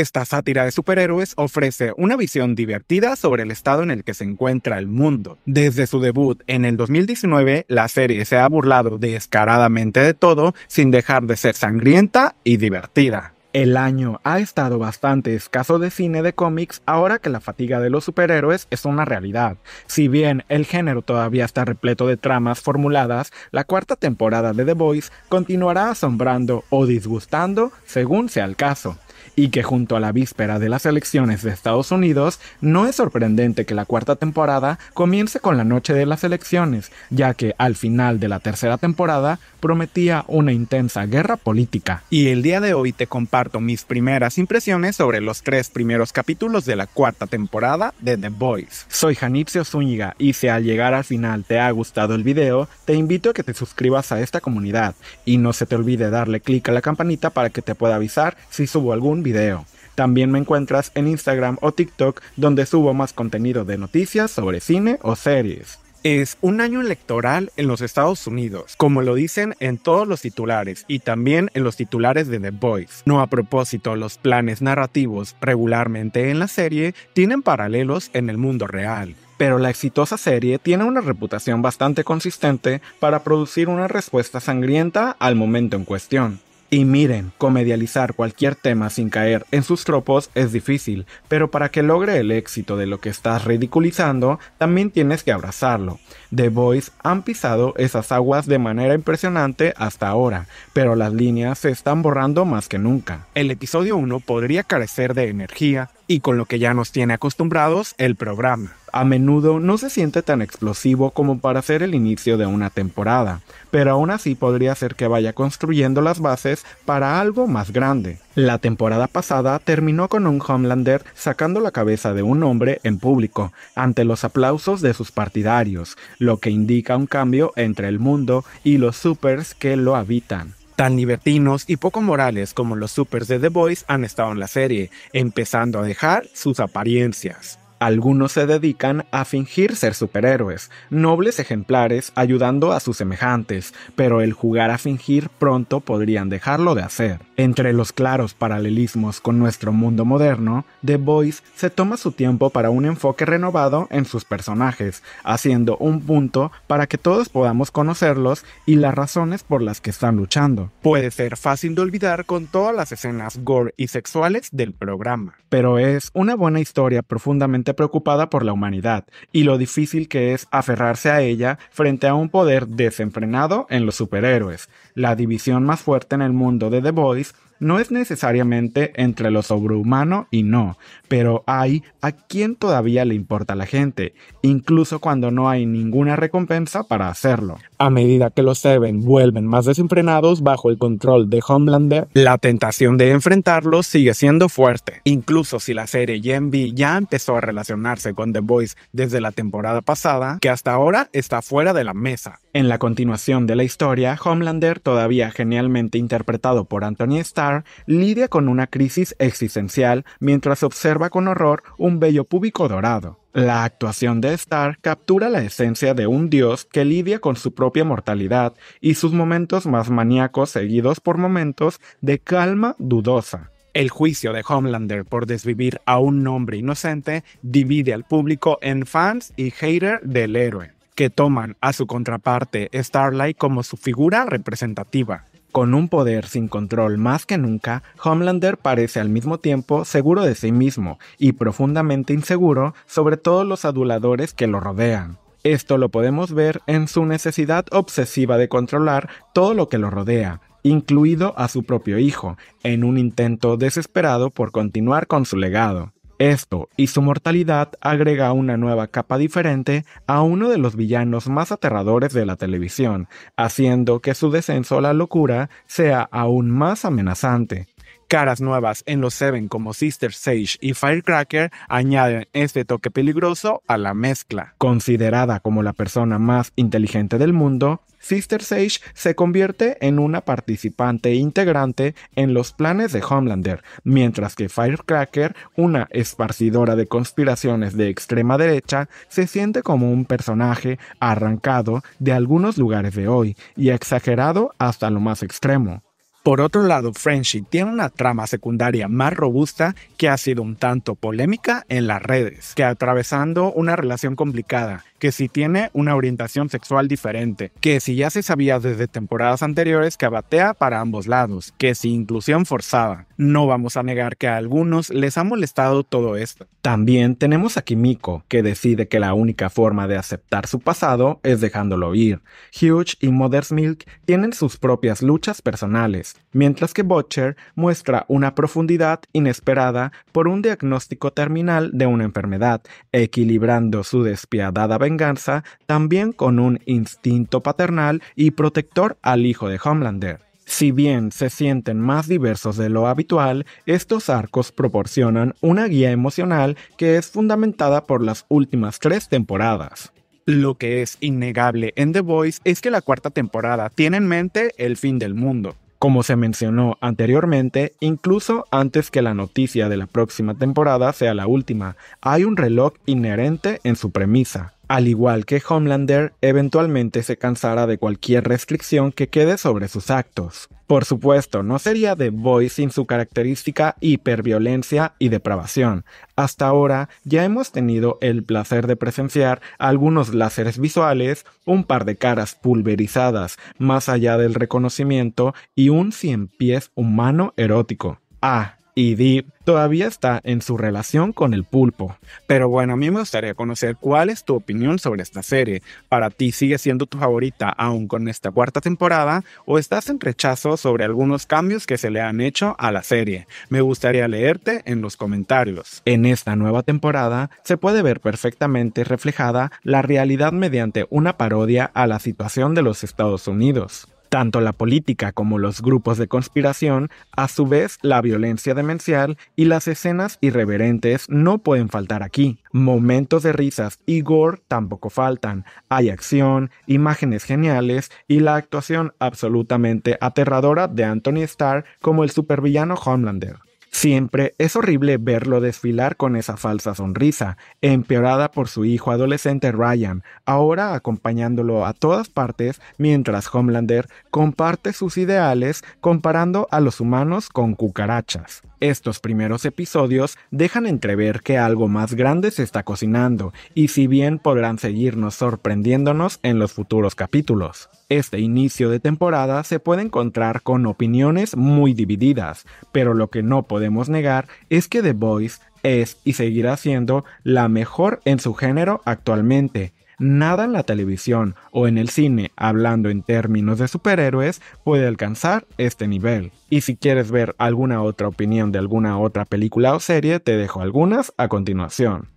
Esta sátira de superhéroes ofrece una visión divertida sobre el estado en el que se encuentra el mundo. Desde su debut en el 2019, la serie se ha burlado descaradamente de todo sin dejar de ser sangrienta y divertida. El año ha estado bastante escaso de cine de cómics ahora que la fatiga de los superhéroes es una realidad. Si bien el género todavía está repleto de tramas formuladas, la cuarta temporada de The Boys continuará asombrando o disgustando según sea el caso y que junto a la víspera de las elecciones de Estados Unidos, no es sorprendente que la cuarta temporada comience con la noche de las elecciones, ya que al final de la tercera temporada prometía una intensa guerra política. Y el día de hoy te comparto mis primeras impresiones sobre los tres primeros capítulos de la cuarta temporada de The Boys. Soy Janipsio Zúñiga y si al llegar al final te ha gustado el video, te invito a que te suscribas a esta comunidad y no se te olvide darle clic a la campanita para que te pueda avisar si subo algún video. También me encuentras en Instagram o TikTok donde subo más contenido de noticias sobre cine o series. Es un año electoral en los Estados Unidos, como lo dicen en todos los titulares y también en los titulares de The Voice. No a propósito, los planes narrativos regularmente en la serie tienen paralelos en el mundo real. Pero la exitosa serie tiene una reputación bastante consistente para producir una respuesta sangrienta al momento en cuestión. Y miren, comedializar cualquier tema sin caer en sus tropos es difícil, pero para que logre el éxito de lo que estás ridiculizando, también tienes que abrazarlo. The Boys han pisado esas aguas de manera impresionante hasta ahora, pero las líneas se están borrando más que nunca. El episodio 1 podría carecer de energía, y con lo que ya nos tiene acostumbrados el programa. A menudo no se siente tan explosivo como para ser el inicio de una temporada, pero aún así podría ser que vaya construyendo las bases para algo más grande. La temporada pasada terminó con un Homelander sacando la cabeza de un hombre en público, ante los aplausos de sus partidarios, lo que indica un cambio entre el mundo y los supers que lo habitan. Tan libertinos y poco morales como los supers de The Boys han estado en la serie, empezando a dejar sus apariencias. Algunos se dedican a fingir ser superhéroes, nobles ejemplares ayudando a sus semejantes, pero el jugar a fingir pronto podrían dejarlo de hacer. Entre los claros paralelismos con nuestro mundo moderno, The Boys se toma su tiempo para un enfoque renovado en sus personajes, haciendo un punto para que todos podamos conocerlos y las razones por las que están luchando. Puede ser fácil de olvidar con todas las escenas gore y sexuales del programa, pero es una buena historia profundamente preocupada por la humanidad y lo difícil que es aferrarse a ella frente a un poder desenfrenado en los superhéroes. La división más fuerte en el mundo de The Boys no es necesariamente entre lo sobrehumano y no, pero hay a quien todavía le importa a la gente, incluso cuando no hay ninguna recompensa para hacerlo. A medida que los Seven vuelven más desenfrenados bajo el control de Homelander, la tentación de enfrentarlos sigue siendo fuerte. Incluso si la serie V ya empezó a relacionarse con The Boys desde la temporada pasada, que hasta ahora está fuera de la mesa. En la continuación de la historia, Homelander, todavía genialmente interpretado por Anthony Starr, lidia con una crisis existencial mientras observa con horror un bello púbico dorado. La actuación de Star captura la esencia de un dios que lidia con su propia mortalidad y sus momentos más maníacos seguidos por momentos de calma dudosa. El juicio de Homelander por desvivir a un hombre inocente divide al público en fans y haters del héroe, que toman a su contraparte Starlight como su figura representativa. Con un poder sin control más que nunca, Homelander parece al mismo tiempo seguro de sí mismo y profundamente inseguro sobre todos los aduladores que lo rodean. Esto lo podemos ver en su necesidad obsesiva de controlar todo lo que lo rodea, incluido a su propio hijo, en un intento desesperado por continuar con su legado. Esto y su mortalidad agrega una nueva capa diferente a uno de los villanos más aterradores de la televisión, haciendo que su descenso a la locura sea aún más amenazante. Caras nuevas en los Seven como Sister Sage y Firecracker añaden este toque peligroso a la mezcla. Considerada como la persona más inteligente del mundo, Sister Sage se convierte en una participante integrante en los planes de Homelander, mientras que Firecracker, una esparcidora de conspiraciones de extrema derecha, se siente como un personaje arrancado de algunos lugares de hoy y exagerado hasta lo más extremo. Por otro lado, Friendship tiene una trama secundaria más robusta que ha sido un tanto polémica en las redes, que atravesando una relación complicada, que si tiene una orientación sexual diferente, que si ya se sabía desde temporadas anteriores que abatea para ambos lados, que si inclusión forzada, no vamos a negar que a algunos les ha molestado todo esto. También tenemos a Kimiko, que decide que la única forma de aceptar su pasado es dejándolo ir. Huge y Mother's Milk tienen sus propias luchas personales, mientras que Butcher muestra una profundidad inesperada por un diagnóstico terminal de una enfermedad, equilibrando su despiadada venganza también con un instinto paternal y protector al hijo de Homelander. Si bien se sienten más diversos de lo habitual, estos arcos proporcionan una guía emocional que es fundamentada por las últimas tres temporadas. Lo que es innegable en The Voice es que la cuarta temporada tiene en mente el fin del mundo, como se mencionó anteriormente, incluso antes que la noticia de la próxima temporada sea la última, hay un reloj inherente en su premisa. Al igual que Homelander, eventualmente se cansará de cualquier restricción que quede sobre sus actos. Por supuesto, no sería The Voice sin su característica hiperviolencia y depravación. Hasta ahora ya hemos tenido el placer de presenciar algunos láseres visuales, un par de caras pulverizadas más allá del reconocimiento y un cien pies humano erótico. Ah, y Deep todavía está en su relación con el pulpo. Pero bueno, a mí me gustaría conocer cuál es tu opinión sobre esta serie. ¿Para ti sigue siendo tu favorita aún con esta cuarta temporada o estás en rechazo sobre algunos cambios que se le han hecho a la serie? Me gustaría leerte en los comentarios. En esta nueva temporada se puede ver perfectamente reflejada la realidad mediante una parodia a la situación de los Estados Unidos. Tanto la política como los grupos de conspiración, a su vez la violencia demencial y las escenas irreverentes no pueden faltar aquí. Momentos de risas y gore tampoco faltan. Hay acción, imágenes geniales y la actuación absolutamente aterradora de Anthony Starr como el supervillano Homelander. Siempre es horrible verlo desfilar con esa falsa sonrisa, empeorada por su hijo adolescente Ryan, ahora acompañándolo a todas partes mientras Homelander comparte sus ideales comparando a los humanos con cucarachas. Estos primeros episodios dejan entrever que algo más grande se está cocinando, y si bien podrán seguirnos sorprendiéndonos en los futuros capítulos. Este inicio de temporada se puede encontrar con opiniones muy divididas, pero lo que no podemos negar es que The Voice es y seguirá siendo la mejor en su género actualmente, Nada en la televisión o en el cine, hablando en términos de superhéroes, puede alcanzar este nivel. Y si quieres ver alguna otra opinión de alguna otra película o serie, te dejo algunas a continuación.